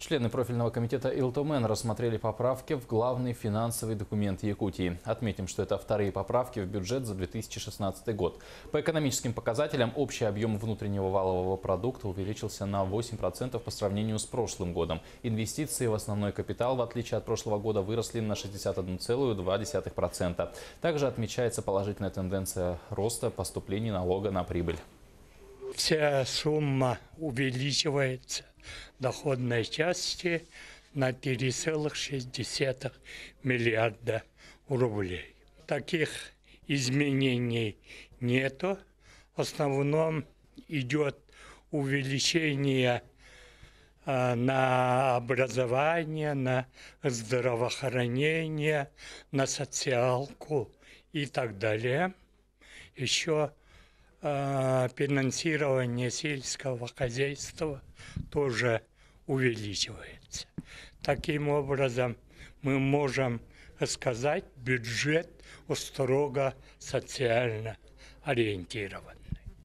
Члены профильного комитета Илтомен рассмотрели поправки в главный финансовый документ Якутии. Отметим, что это вторые поправки в бюджет за 2016 год. По экономическим показателям общий объем внутреннего валового продукта увеличился на 8% по сравнению с прошлым годом. Инвестиции в основной капитал, в отличие от прошлого года, выросли на 61,2%. Также отмечается положительная тенденция роста поступлений налога на прибыль. Вся сумма увеличивается доходной части на переселах 60 миллиарда рублей. Таких изменений нету. В основном идет увеличение а, на образование, на здравоохранение, на социалку и так далее. Еще Э, финансирование сельского хозяйства тоже увеличивается. Таким образом, мы можем сказать, бюджет строго социально ориентирован.